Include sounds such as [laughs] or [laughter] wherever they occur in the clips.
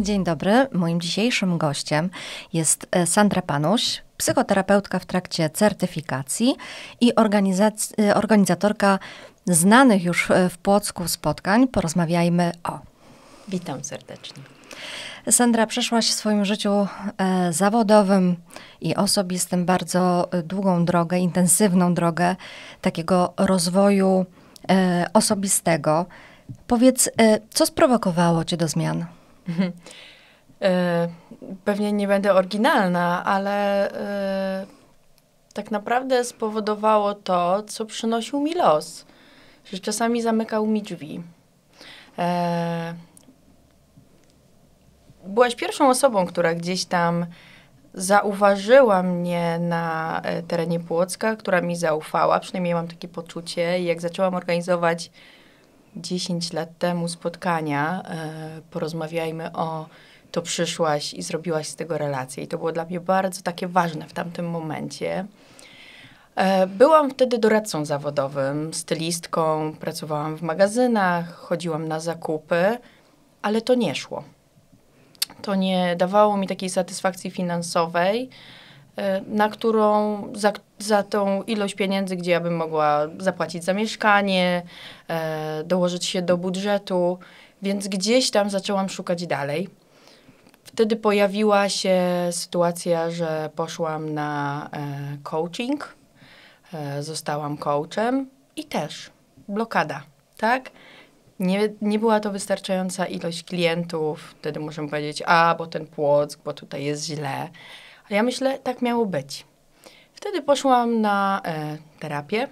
Dzień dobry. Moim dzisiejszym gościem jest e, Sandra Panuś, psychoterapeutka w trakcie certyfikacji i e, organizatorka znanych już e, w Płocku spotkań. Porozmawiajmy o. Witam serdecznie. Sandra, przeszłaś w swoim życiu zawodowym i osobistym bardzo długą drogę, intensywną drogę takiego rozwoju osobistego. Powiedz, co sprowokowało Cię do zmian? [laughs] E, pewnie nie będę oryginalna, ale e, tak naprawdę spowodowało to, co przynosił mi los. Że czasami zamykał mi drzwi. E, byłaś pierwszą osobą, która gdzieś tam zauważyła mnie na terenie Płocka, która mi zaufała, przynajmniej mam takie poczucie. I jak zaczęłam organizować 10 lat temu spotkania e, porozmawiajmy o to przyszłaś i zrobiłaś z tego relację. I to było dla mnie bardzo takie ważne w tamtym momencie. E, byłam wtedy doradcą zawodowym, stylistką, pracowałam w magazynach, chodziłam na zakupy, ale to nie szło. To nie dawało mi takiej satysfakcji finansowej, Y, na którą, za, za tą ilość pieniędzy, gdzie ja bym mogła zapłacić za mieszkanie, y, dołożyć się do budżetu, więc gdzieś tam zaczęłam szukać dalej. Wtedy pojawiła się sytuacja, że poszłam na e, coaching, e, zostałam coachem i też blokada, tak? Nie, nie była to wystarczająca ilość klientów, wtedy muszę powiedzieć, a bo ten płock, bo tutaj jest źle, a ja myślę, tak miało być. Wtedy poszłam na e, terapię,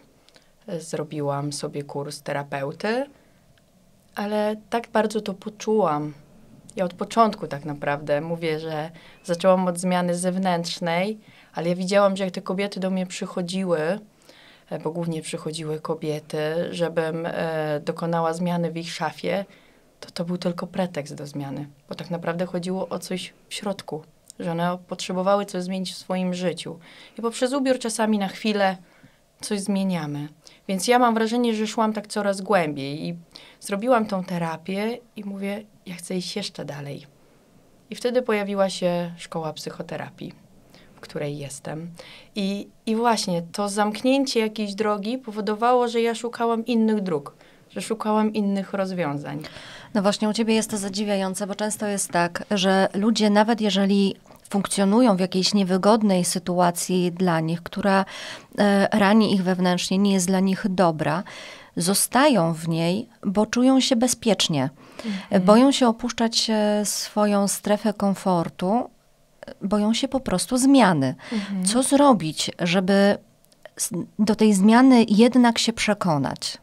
zrobiłam sobie kurs terapeuty, ale tak bardzo to poczułam. Ja od początku tak naprawdę mówię, że zaczęłam od zmiany zewnętrznej, ale ja widziałam, że jak te kobiety do mnie przychodziły, e, bo głównie przychodziły kobiety, żebym e, dokonała zmiany w ich szafie, to to był tylko pretekst do zmiany, bo tak naprawdę chodziło o coś w środku że one potrzebowały coś zmienić w swoim życiu. I poprzez ubiór czasami na chwilę coś zmieniamy. Więc ja mam wrażenie, że szłam tak coraz głębiej i zrobiłam tą terapię i mówię, ja chcę iść jeszcze dalej. I wtedy pojawiła się szkoła psychoterapii, w której jestem. I, i właśnie to zamknięcie jakiejś drogi powodowało, że ja szukałam innych dróg że szukałam innych rozwiązań. No właśnie, u ciebie jest to zadziwiające, bo często jest tak, że ludzie, nawet jeżeli funkcjonują w jakiejś niewygodnej sytuacji dla nich, która e, rani ich wewnętrznie, nie jest dla nich dobra, zostają w niej, bo czują się bezpiecznie. Mhm. Boją się opuszczać e, swoją strefę komfortu, boją się po prostu zmiany. Mhm. Co zrobić, żeby do tej zmiany jednak się przekonać?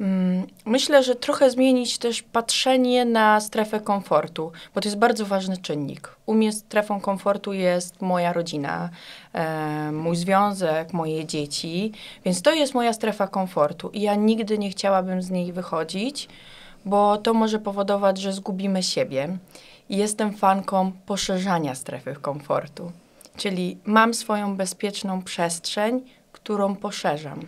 Mm, myślę, że trochę zmienić też patrzenie na strefę komfortu, bo to jest bardzo ważny czynnik. U mnie strefą komfortu jest moja rodzina, e, mój związek, moje dzieci, więc to jest moja strefa komfortu i ja nigdy nie chciałabym z niej wychodzić, bo to może powodować, że zgubimy siebie. jestem fanką poszerzania strefy komfortu, czyli mam swoją bezpieczną przestrzeń, którą poszerzam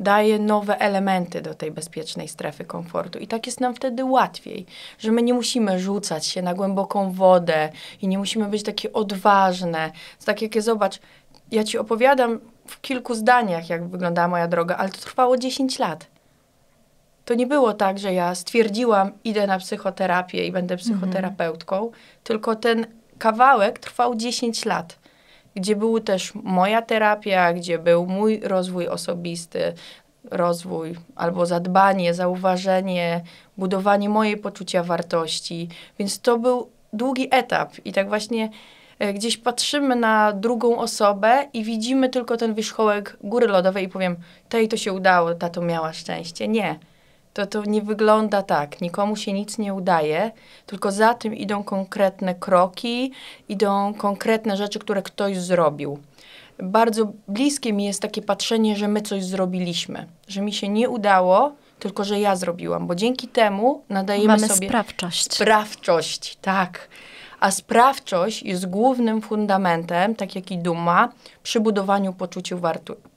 daje nowe elementy do tej bezpiecznej strefy komfortu. I tak jest nam wtedy łatwiej, że my nie musimy rzucać się na głęboką wodę i nie musimy być takie odważne. Tak jak je zobacz, ja ci opowiadam w kilku zdaniach, jak wyglądała moja droga, ale to trwało 10 lat. To nie było tak, że ja stwierdziłam, idę na psychoterapię i będę psychoterapeutką, mhm. tylko ten kawałek trwał 10 lat gdzie była też moja terapia, gdzie był mój rozwój osobisty, rozwój albo zadbanie, zauważenie, budowanie mojej poczucia wartości. Więc to był długi etap i tak właśnie e, gdzieś patrzymy na drugą osobę i widzimy tylko ten wierzchołek góry lodowej i powiem, tej to się udało, ta to miała szczęście. Nie to to nie wygląda tak. Nikomu się nic nie udaje, tylko za tym idą konkretne kroki, idą konkretne rzeczy, które ktoś zrobił. Bardzo bliskie mi jest takie patrzenie, że my coś zrobiliśmy, że mi się nie udało, tylko że ja zrobiłam, bo dzięki temu nadajemy Mamy sobie sprawczość. Sprawczość, tak. A sprawczość jest głównym fundamentem, tak jak i duma, przy budowaniu poczuciu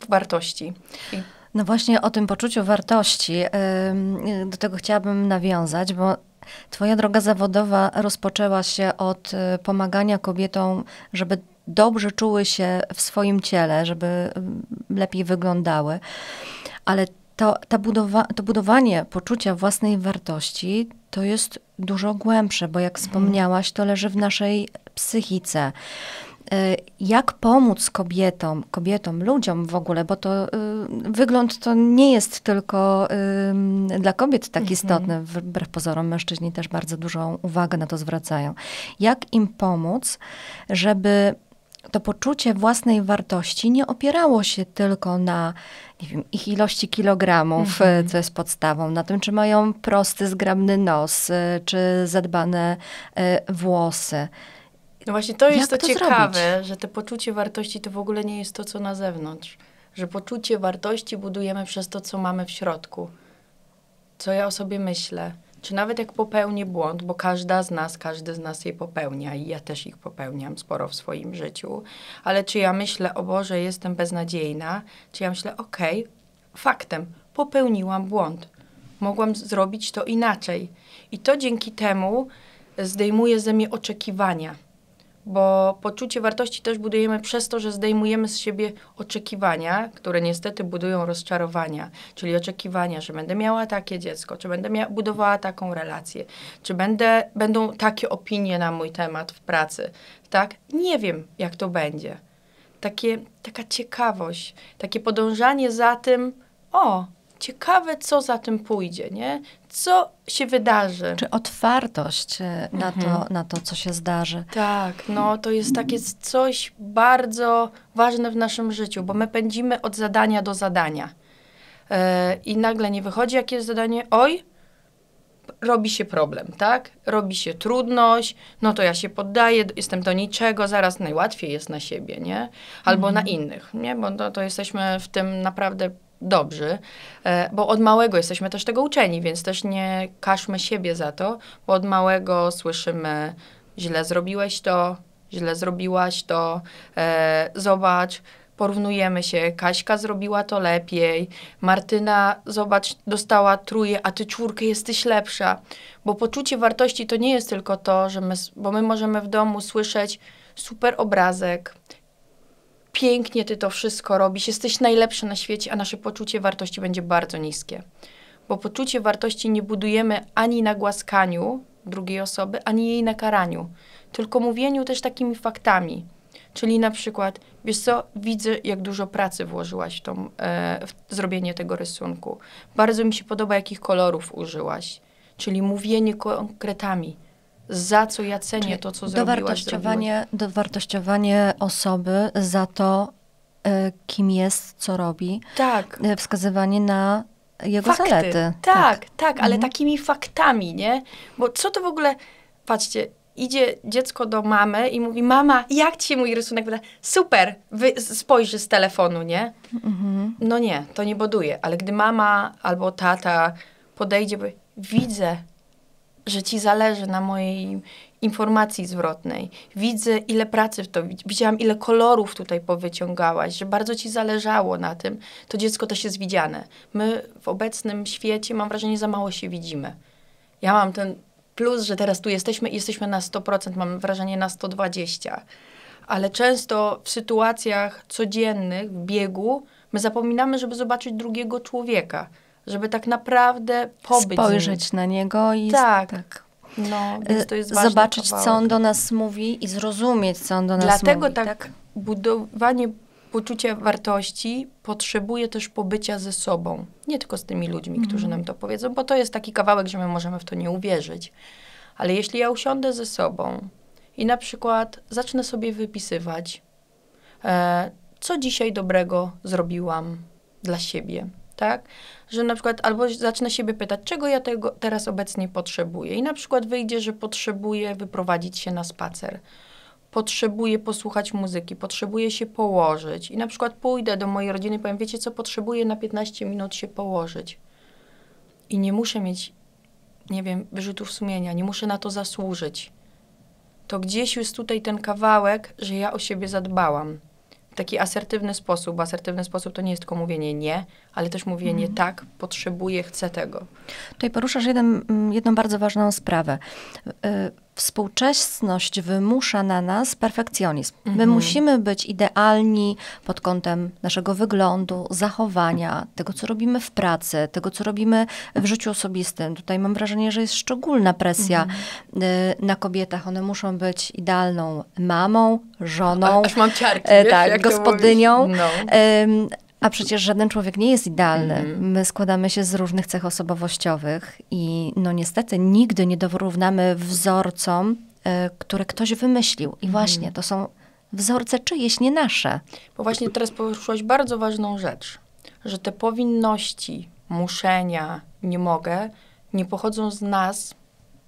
wartości. I no właśnie o tym poczuciu wartości do tego chciałabym nawiązać, bo Twoja droga zawodowa rozpoczęła się od e, pomagania kobietom, żeby dobrze czuły się w swoim ciele, żeby lepiej wyglądały, ale to, budowa to budowanie poczucia własnej wartości to jest dużo głębsze, bo jak mhm. wspomniałaś, to leży w naszej psychice. E, jak pomóc kobietom, kobietom, ludziom w ogóle, bo to y, wygląd to nie jest tylko dla kobiet tak mhm. istotny, wbrew pozorom mężczyźni też bardzo dużą uwagę na to zwracają. Jak im pomóc, żeby to poczucie własnej wartości nie opierało się tylko na nie wiem, ich ilości kilogramów, e, mhm. co jest podstawą, na tym, czy mają prosty, zgrabny nos, e, czy zadbane włosy, no właśnie to jest to, to, ciekawe, że to poczucie wartości to w ogóle nie jest to, co na zewnątrz. Że poczucie wartości budujemy przez to, co mamy w środku. Co ja o sobie myślę. Czy nawet jak popełnię błąd, bo każda z nas, każdy z nas je popełnia i ja też ich popełniam sporo w swoim życiu, ale czy ja myślę, o Boże, jestem beznadziejna, czy ja myślę, okej, okay, faktem, popełniłam błąd. Mogłam zrobić to inaczej. I to dzięki temu zdejmuje ze mnie oczekiwania bo poczucie wartości też budujemy przez to, że zdejmujemy z siebie oczekiwania, które niestety budują rozczarowania, czyli oczekiwania, że będę miała takie dziecko, czy będę mia- budowała taką relację, czy będę, będą takie opinie na mój temat w pracy, tak? Nie wiem, jak to będzie. Takie, taka ciekawość, takie podążanie za tym, o, ciekawe, co za tym pójdzie, nie? Co się wydarzy? Czy otwartość e, na, mhm. to, na to, co się zdarzy? Tak, no to jest takie coś bardzo ważne w naszym życiu, bo my pędzimy od zadania do zadania. Yy, I nagle nie wychodzi jakieś zadanie, oj, robi się problem, tak? Robi się trudność, no to ja się poddaję, jestem do niczego, zaraz najłatwiej jest na siebie, nie? Albo na mhm. innych, nie? Bo to, to jesteśmy w tym naprawdę dobrzy, e, bo od małego jesteśmy też tego uczeni, więc też nie każmy siebie za to, bo od małego słyszymy źle zrobiłeś to, źle zrobiłaś to, e, zobacz, porównujemy się, Kaśka zrobiła to lepiej, Martyna, zobacz, dostała truje, a ty czwórkę jesteś lepsza. Bo poczucie wartości to nie jest tylko to, że my, bo my możemy w domu słyszeć super obrazek, pięknie ty to wszystko robisz, jesteś najlepszy na świecie, a nasze poczucie wartości będzie bardzo niskie. Bo poczucie wartości nie budujemy ani na głaskaniu drugiej osoby, ani jej na karaniu, tylko mówieniu też takimi faktami. Czyli na przykład, wiesz co, widzę, jak dużo pracy włożyłaś w, tą, e, w zrobienie tego rysunku. Bardzo mi się podoba, jakich kolorów użyłaś. Czyli mówienie konkretami za co ja cenię Czyli to, co dowartościowanie, zrobiłaś. Dowartościowanie osoby za to, e, kim jest, co robi. Tak. E, wskazywanie na jego Fakty. zalety. Tak, tak, tak ale mhm. takimi faktami, nie? Bo co to w ogóle, patrzcie, idzie dziecko do mamy i mówi, mama, jak ci mój rysunek wyda? Super, wy spojrzy z telefonu, nie? Mhm. No nie, to nie boduje, ale gdy mama albo tata podejdzie, by widzę, że ci zależy na mojej informacji zwrotnej. Widzę, ile pracy w to, widziałam, ile kolorów tutaj powyciągałaś, że bardzo ci zależało na tym. To dziecko też jest widziane. My w obecnym świecie, mam wrażenie, za mało się widzimy. Ja mam ten plus, że teraz tu jesteśmy i jesteśmy na 100%, mam wrażenie na 120%. Ale często w sytuacjach codziennych, w biegu, my zapominamy, żeby zobaczyć drugiego człowieka żeby tak naprawdę pobyć. Spojrzeć na niego i... Tak. tak. No, e, więc to jest Zobaczyć, kawałek. co on do nas mówi i zrozumieć, co on do nas Dlatego mówi. Dlatego tak, tak budowanie poczucia wartości potrzebuje też pobycia ze sobą. Nie tylko z tymi ludźmi, mhm. którzy nam to powiedzą, bo to jest taki kawałek, że my możemy w to nie uwierzyć. Ale jeśli ja usiądę ze sobą i na przykład zacznę sobie wypisywać, e, co dzisiaj dobrego zrobiłam dla siebie, tak? Że na przykład albo zacznę siebie pytać, czego ja tego teraz obecnie potrzebuję. I na przykład wyjdzie, że potrzebuję wyprowadzić się na spacer, potrzebuję posłuchać muzyki, potrzebuję się położyć. I na przykład pójdę do mojej rodziny i powiem, wiecie co, potrzebuję na 15 minut się położyć. I nie muszę mieć, nie wiem, wyrzutów sumienia, nie muszę na to zasłużyć. To gdzieś jest tutaj ten kawałek, że ja o siebie zadbałam taki asertywny sposób, asertywny sposób to nie jest tylko mówienie nie, ale też mówienie mm. tak, potrzebuję, chcę tego. Tutaj poruszasz jeden, mm, jedną bardzo ważną sprawę. Y współczesność wymusza na nas perfekcjonizm. My mhm. musimy być idealni pod kątem naszego wyglądu, zachowania, tego, co robimy w pracy, tego, co robimy w życiu osobistym. Tutaj mam wrażenie, że jest szczególna presja mhm. y, na kobietach. One muszą być idealną mamą, żoną, A, Aż mam ciarki, y, wiesz, tak, gospodynią. No. A przecież żaden człowiek nie jest idealny. Mhm. My składamy się z różnych cech osobowościowych i no niestety nigdy nie dorównamy wzorcom, y, które ktoś wymyślił. I mhm. właśnie to są wzorce czyjeś, nie nasze. Bo właśnie teraz poruszyłaś bardzo ważną rzecz, że te powinności, muszenia, nie mogę, nie pochodzą z nas,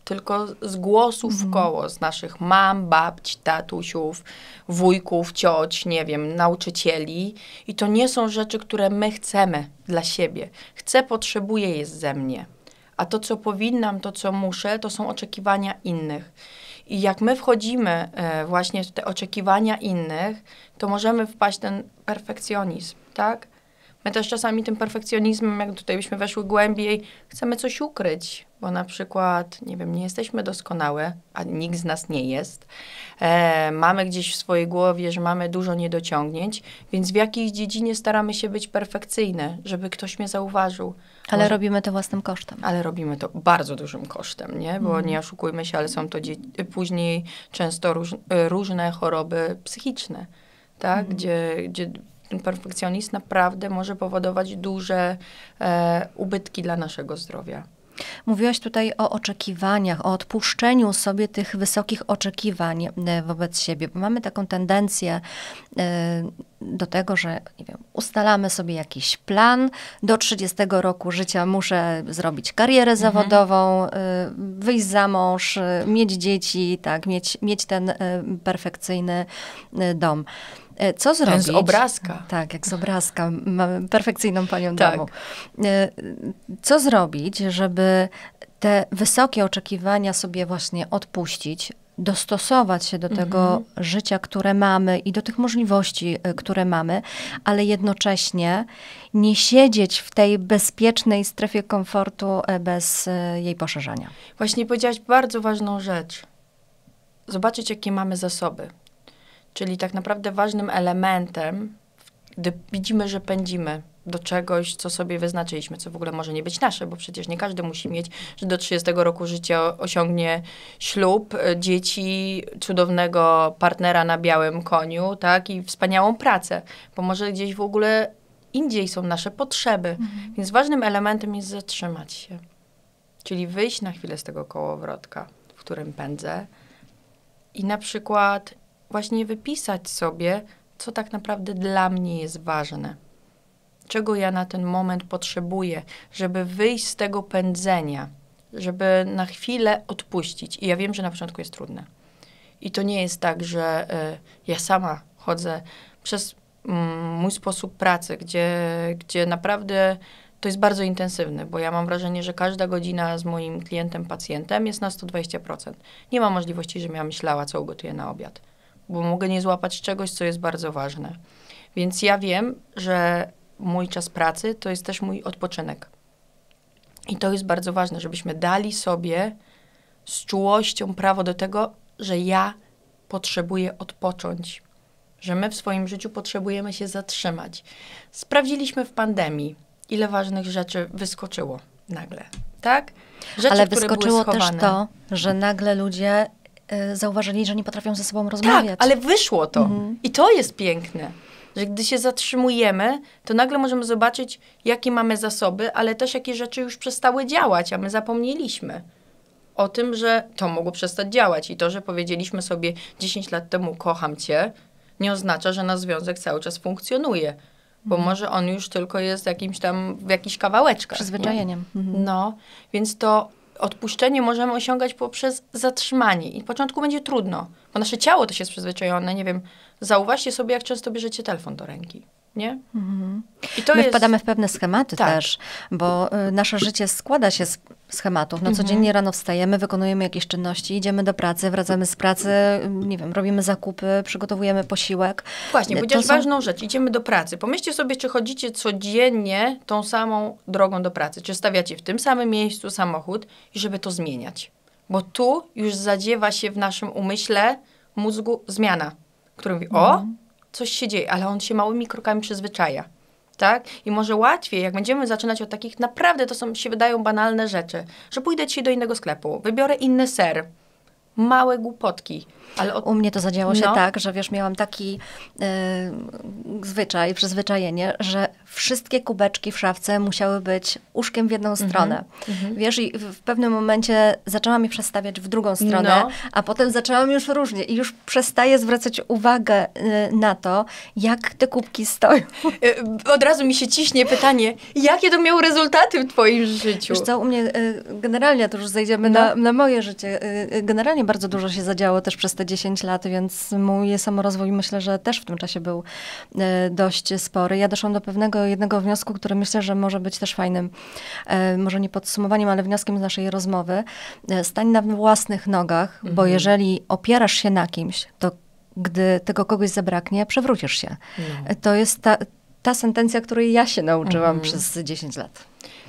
tylko z głosów w mhm. koło, z naszych mam, babci, tatusiów, wujków, cioć, nie wiem, nauczycieli. I to nie są rzeczy, które my chcemy dla siebie. Chcę, potrzebuję jest ze mnie. A to, co powinnam, to, co muszę, to są oczekiwania innych. I jak my wchodzimy e, właśnie w te oczekiwania innych, to możemy wpaść w ten perfekcjonizm, tak? My też czasami tym perfekcjonizmem, jak tutaj byśmy weszły głębiej, chcemy coś ukryć, bo na przykład, nie wiem, nie jesteśmy doskonałe, a nikt z nas nie jest. E, mamy gdzieś w swojej głowie, że mamy dużo niedociągnięć, więc w jakiejś dziedzinie staramy się być perfekcyjne, żeby ktoś mnie zauważył. Ale Może... robimy to własnym kosztem. Ale robimy to bardzo dużym kosztem, nie? Bo mm. nie oszukujmy się, ale są to dzie... później często róż... różne choroby psychiczne, tak? Mm. Gdzie, gdzie ten perfekcjonizm naprawdę może powodować duże e, ubytki dla naszego zdrowia. Mówiłaś tutaj o oczekiwaniach, o odpuszczeniu sobie tych wysokich oczekiwań e, wobec siebie, bo mamy taką tendencję e, do tego, że wiem, ustalamy sobie jakiś plan. Do 30 roku życia muszę zrobić karierę mhm. zawodową, e, wyjść za mąż, mieć dzieci, tak, mieć, mieć ten perfekcyjny dom. E, co zrobić? Z obrazka. Tak, jak z obrazka. Mamy perfekcyjną panią tak. domu. E, co zrobić, żeby te wysokie oczekiwania sobie właśnie odpuścić, dostosować się do mhm. tego mhm. życia, które mamy i do tych możliwości, e, które mamy, ale jednocześnie nie siedzieć w tej bezpiecznej strefie komfortu bez jej poszerzania. Właśnie powiedziałaś bardzo ważną rzecz. Zobaczyć, jakie mamy zasoby. Czyli tak naprawdę ważnym elementem, gdy widzimy, że pędzimy do czegoś, co sobie wyznaczyliśmy, co w ogóle może nie być nasze, bo przecież nie każdy musi mieć, że do 30 roku życia osiągnie ślub, y, dzieci, cudownego partnera na białym koniu, tak, i wspaniałą pracę, bo może gdzieś w ogóle indziej są nasze potrzeby. Mhm. Więc ważnym elementem jest zatrzymać się. Czyli wyjść na chwilę z tego kołowrotka, w którym pędzę i na przykład właśnie wypisać sobie, co tak naprawdę dla mnie jest ważne. Czego ja na ten moment potrzebuję, żeby wyjść z tego pędzenia, żeby na chwilę odpuścić. I ja wiem, że na początku jest trudne. I to nie jest tak, że y, ja sama chodzę przez mm, mój sposób pracy, gdzie, gdzie naprawdę to jest bardzo intensywny, bo ja mam wrażenie, że każda godzina z moim klientem, pacjentem jest na 120%. Nie ma możliwości, żebym ja myślała, co ugotuję na obiad bo mogę nie złapać czegoś, co jest bardzo ważne. Więc ja wiem, że mój czas pracy to jest też mój odpoczynek. I to jest bardzo ważne, żebyśmy dali sobie z czułością prawo do tego, że ja potrzebuję odpocząć, że my w swoim życiu potrzebujemy się zatrzymać. Sprawdziliśmy w pandemii, ile ważnych rzeczy wyskoczyło nagle, tak? Rzeczy, Ale wyskoczyło też to, że nagle ludzie Y, zauważyli, że nie potrafią ze sobą tak, rozmawiać. Tak, ale wyszło to. Mhm. I to jest piękne, że gdy się zatrzymujemy, to nagle możemy zobaczyć, jakie mamy zasoby, ale też jakie rzeczy już przestały działać, a my zapomnieliśmy o tym, że to mogło przestać działać. I to, że powiedzieliśmy sobie 10 lat temu kocham cię, nie oznacza, że nasz związek cały czas funkcjonuje. Bo mhm. może on już tylko jest jakimś tam w jakichś kawałeczkach. Przyzwyczajeniem. Mhm. No, więc to odpuszczenie możemy osiągać poprzez zatrzymanie. I w początku będzie trudno, bo nasze ciało też jest przyzwyczajone. Nie wiem, zauważcie sobie, jak często bierzecie telefon do ręki nie? Mhm. I to My jest... wpadamy w pewne schematy tak. też, bo y, nasze życie składa się z schematów. No, mhm. codziennie mhm. rano wstajemy, wykonujemy jakieś czynności, idziemy do pracy, wracamy z pracy, nie wiem, robimy zakupy, przygotowujemy posiłek. Właśnie, y, powiedziałeś są... ważną rzecz, idziemy do pracy. Pomyślcie sobie, czy chodzicie codziennie tą samą drogą do pracy, czy stawiacie w tym samym miejscu samochód i żeby to zmieniać. Bo tu już zadziewa się w naszym umyśle, mózgu zmiana, który mówi, o, mhm coś się dzieje, ale on się małymi krokami przyzwyczaja. Tak? I może łatwiej, jak będziemy zaczynać od takich naprawdę, to są, się wydają banalne rzeczy, że pójdę dzisiaj do innego sklepu, wybiorę inny ser, małe głupotki. Ale od... U mnie to zadziało się no. tak, że wiesz, miałam taki y, zwyczaj, przyzwyczajenie, że wszystkie kubeczki w szafce musiały być uszkiem w jedną mhm, stronę. Mhm. Wiesz, i w pewnym momencie zaczęłam je przestawiać w drugą stronę, no. a potem zaczęłam już różnie i już przestaję zwracać uwagę y, na to, jak te kubki stoją. [laughs] Y, od razu mi się ciśnie pytanie, jakie to miało rezultaty w twoim życiu? Wiesz co, u mnie y, generalnie, to już zejdziemy no. na, na moje życie, generalnie bardzo dużo się zadziało też przez te 10 lat, więc mój samorozwój myślę, że też w tym czasie był dość spory. Ja doszłam do pewnego takiego jednego wniosku, który myślę, że może być też fajnym, e, może nie podsumowaniem, ale wnioskiem z naszej rozmowy. E, stań na własnych nogach, mhm. bo jeżeli opierasz się na kimś, to gdy tego kogoś zabraknie, przewrócisz się. No. To jest ta, ta sentencja, której ja się nauczyłam mhm. przez 10 lat.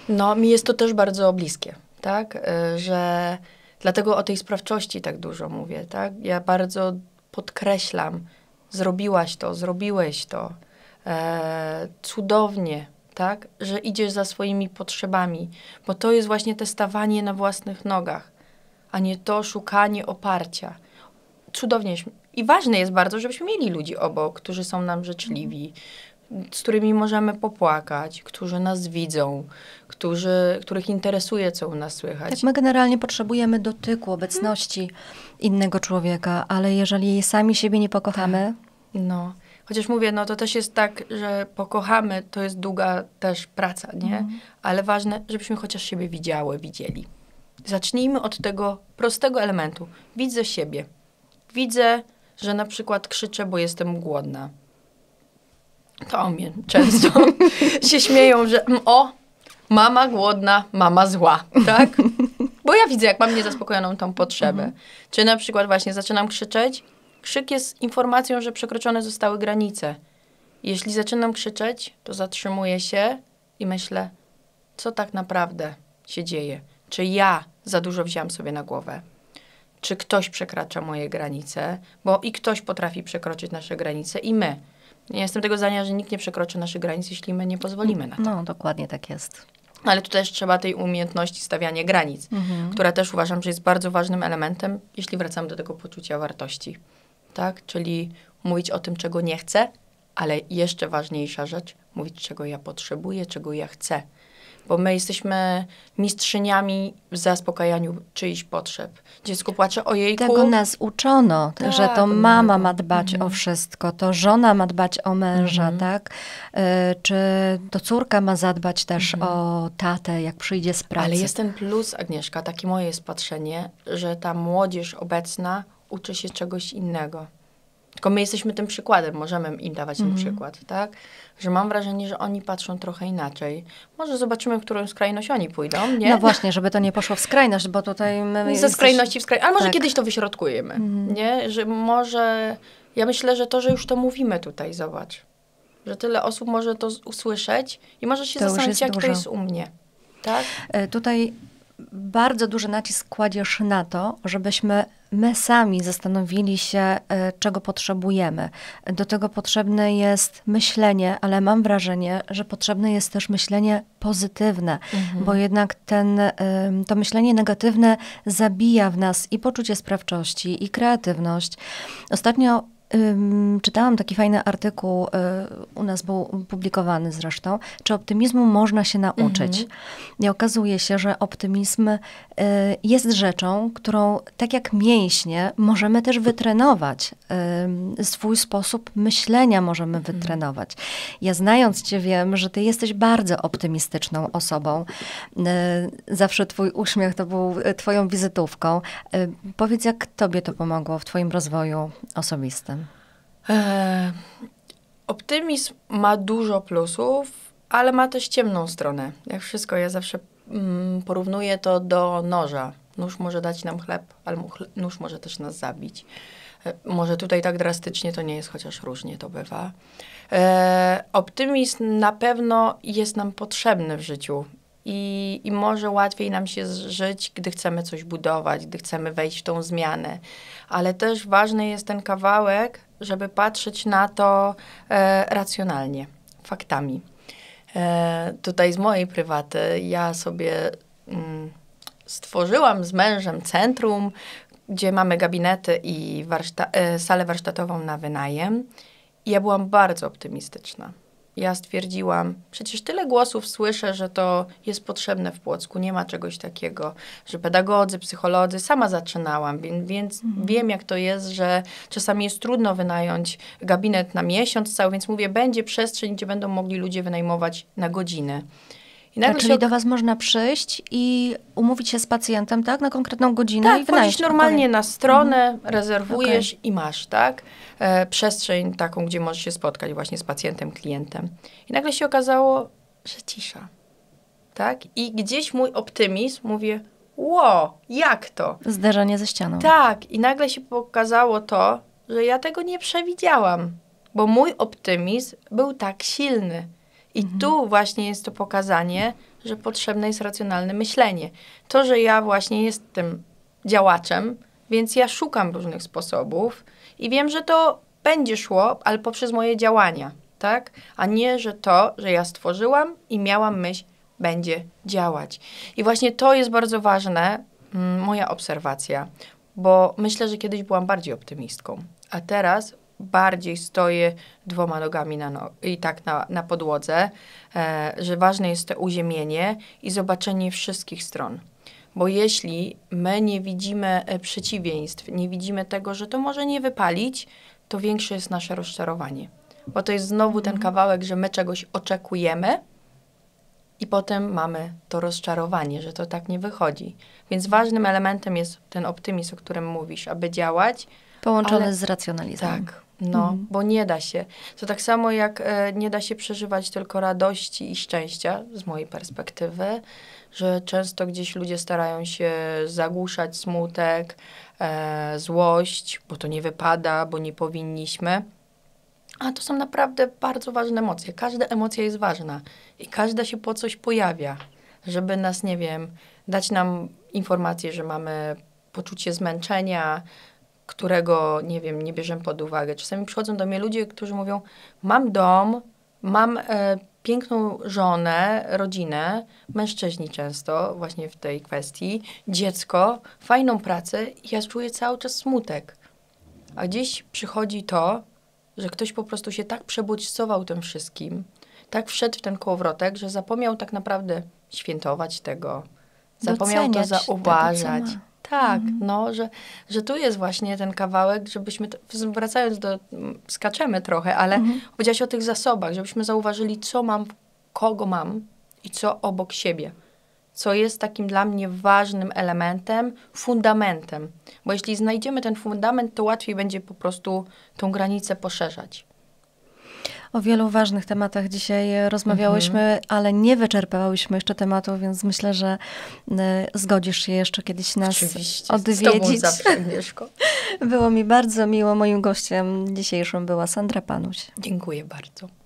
No, mi jest to też bardzo bliskie, tak, e, że dlatego o tej sprawczości tak dużo mówię, tak. Ja bardzo podkreślam, zrobiłaś to, zrobiłeś to e, cudownie, tak? Że idziesz za swoimi potrzebami, bo to jest właśnie te stawanie na własnych nogach, a nie to szukanie oparcia. Cudownie. I ważne jest bardzo, żebyśmy mieli ludzi obok, którzy są nam życzliwi, z którymi możemy popłakać, którzy nas widzą, którzy, których interesuje, co u nas słychać. Tak, my generalnie potrzebujemy dotyku, obecności hmm. innego człowieka, ale jeżeli sami siebie nie pokochamy. No. Chociaż mówię, no to też jest tak, że pokochamy, to jest długa też praca, nie? Mhm. Ale ważne, żebyśmy chociaż siebie widziały, widzieli. Zacznijmy od tego prostego elementu. Widzę siebie. Widzę, że na przykład krzyczę, bo jestem głodna. To o mnie często [laughs] się śmieją, że mm, o, mama głodna, mama zła, tak? [laughs] Bo ja widzę, jak mam niezaspokojoną tą potrzebę. Mhm. Czy na przykład właśnie zaczynam krzyczeć Krzyk jest informacją, że przekroczone zostały granice. Jeśli zaczynam krzyczeć, to zatrzymuję się i myślę, co tak naprawdę się dzieje. Czy ja za dużo wziąłem sobie na głowę? Czy ktoś przekracza moje granice? Bo i ktoś potrafi przekroczyć nasze granice, i my. Nie jestem tego zdania, że nikt nie przekroczy naszych granic, jeśli my nie pozwolimy na to. No, dokładnie tak jest. Ale tu też trzeba tej umiejętności stawiania granic, mhm. która też uważam, że jest bardzo ważnym elementem, jeśli wracamy do tego poczucia wartości tak? Czyli mówić o tym, czego nie chcę, ale jeszcze ważniejsza rzecz, mówić, czego ja potrzebuję, czego ja chcę. Bo my jesteśmy mistrzyniami w zaspokajaniu czyichś potrzeb. Dziecko płacze, ojejku. Tego nas uczono, tak, że to mama ma dbać o wszystko, to żona ma dbać o męża, mhm. tak? E, czy to córka ma zadbać też mhm. o tatę, jak przyjdzie z pracy. Ale jest ten plus, Agnieszka, takie moje jest patrzenie, że ta młodzież obecna uczy się czegoś innego. Tylko my jesteśmy tym przykładem, możemy im dawać ten mhm. przykład, tak? Że mam wrażenie, że oni patrzą trochę inaczej. Może zobaczymy, w którą skrajność oni pójdą, nie? No właśnie, żeby to nie poszło w skrajność, bo tutaj my... Ze jesteś... skrajności w skrajność, ale może tak. kiedyś to wyśrodkujemy, mhm. nie? Że może... Ja myślę, że to, że już to mówimy tutaj, zobacz. Że tyle osób może to usłyszeć i może się to zastanowić, jak dużo. to jest u mnie. Tak? E, tutaj bardzo duży nacisk kładziesz na to, żebyśmy my sami zastanowili się, e, czego potrzebujemy. Do tego potrzebne jest myślenie, ale mam wrażenie, że potrzebne jest też myślenie pozytywne, mhm. bo jednak ten, e, to myślenie negatywne zabija w nas i poczucie sprawczości, i kreatywność. Ostatnio Czytałam taki fajny artykuł, y, u nas był publikowany zresztą, czy optymizmu można się nauczyć. Mhm. I okazuje się, że optymizm y, jest rzeczą, którą tak jak mięśnie możemy też wytrenować. Swój sposób myślenia możemy mhm. wytrenować. Ja znając cię wiem, że ty jesteś bardzo optymistyczną osobą. Y, zawsze twój uśmiech to był twoją wizytówką. Powiedz, jak tobie to pomogło w twoim rozwoju osobistym? Eee, optymizm ma dużo plusów, ale ma też ciemną stronę. Jak wszystko, ja zawsze mm, porównuję to do noża. Nóż może dać nam chleb, ale nóż może też nas zabić. E, może tutaj tak drastycznie to nie jest, chociaż różnie to bywa. Eee, optymizm na pewno jest nam potrzebny w życiu. I, I może łatwiej nam się żyć, gdy chcemy coś budować, gdy chcemy wejść w tą zmianę. Ale też ważny jest ten kawałek, żeby patrzeć na to e, racjonalnie, faktami. E, tutaj z mojej prywaty ja sobie mm, stworzyłam z mężem centrum, gdzie mamy gabinety i warszta- e, salę warsztatową na wynajem. I ja byłam bardzo optymistyczna ja stwierdziłam, przecież tyle głosów słyszę, że to jest potrzebne w Płocku, nie ma czegoś takiego, że pedagodzy, psycholodzy, sama zaczynałam, więc, mhm. wiem jak to jest, że czasami jest trudno wynająć gabinet na miesiąc cały, więc mówię, będzie przestrzeń, gdzie będą mogli ludzie wynajmować na godzinę. I nagle tak, czyli się... do Was można przyjść i umówić się z pacjentem, tak? Na konkretną godzinę tak, i normalnie na stronę, mhm. rezerwujesz okay. i masz, tak? E, przestrzeń taką, gdzie możesz się spotkać właśnie z pacjentem, klientem. I nagle się okazało, że cisza, tak? I gdzieś mój optymizm, mówię, ło, jak to? Zderzenie ze ścianą. Tak, i nagle się pokazało to, że ja tego nie przewidziałam, bo mój optymizm był tak silny, i mhm. tu właśnie jest to pokazanie, że potrzebne jest racjonalne myślenie. To, że ja właśnie jestem działaczem, więc ja szukam różnych sposobów i wiem, że to będzie szło, ale poprzez moje działania, tak? A nie, że to, że ja stworzyłam i miałam myśl, będzie działać. I właśnie to jest bardzo ważne, mm, moja obserwacja, bo myślę, że kiedyś byłam bardziej optymistką, a teraz bardziej stoję dwoma nogami na no i tak na, na podłodze, e, że ważne jest to uziemienie i zobaczenie wszystkich stron. Bo jeśli my nie widzimy e, przeciwieństw, nie widzimy tego, że to może nie wypalić, to większe jest nasze rozczarowanie. Bo to jest znowu ten mhm. kawałek, że my czegoś oczekujemy, i potem mamy to rozczarowanie, że to tak nie wychodzi. Więc ważnym elementem jest ten optymizm, o którym mówisz, aby działać. Połączony ale... z racjonalizmem. Tak. No, mhm. bo nie da się. To tak samo jak e, nie da się przeżywać tylko radości i szczęścia, z mojej perspektywy, że często gdzieś ludzie starają się zagłuszać smutek, e, złość, bo to nie wypada, bo nie powinniśmy. A to są naprawdę bardzo ważne emocje. Każda emocja jest ważna i każda się po coś pojawia, żeby nas, nie wiem, dać nam informację, że mamy poczucie zmęczenia, którego, nie wiem, nie bierzemy pod uwagę. Czasami przychodzą do mnie ludzie, którzy mówią, mam dom, mam e, piękną żonę, rodzinę, mężczyźni często właśnie w tej kwestii, dziecko, fajną pracę i ja czuję cały czas smutek. A gdzieś przychodzi to, że ktoś po prostu się tak przebodźcował tym wszystkim, tak wszedł w ten kołowrotek, że zapomniał tak naprawdę świętować tego, zapomniał Doceniać to zauważać. Tego, tak, mhm. no, że, że tu jest właśnie ten kawałek, żebyśmy, wracając do, skaczemy trochę, ale mm. powiedziałaś o tych zasobach, żebyśmy zauważyli, co mam, kogo mam i co obok siebie. Co jest takim dla mnie ważnym elementem, fundamentem. Bo jeśli znajdziemy ten fundament, to łatwiej będzie po prostu tą granicę poszerzać. O wielu ważnych tematach dzisiaj e, rozmawiałyśmy, mhm. ale nie wyczerpałyśmy jeszcze tematu, więc myślę, że e, zgodzisz się jeszcze kiedyś nas Oczywiście. odwiedzić. Z [laughs] Było mi bardzo miło. Moim gościem dzisiejszym była Sandra Panuś. Dziękuję bardzo.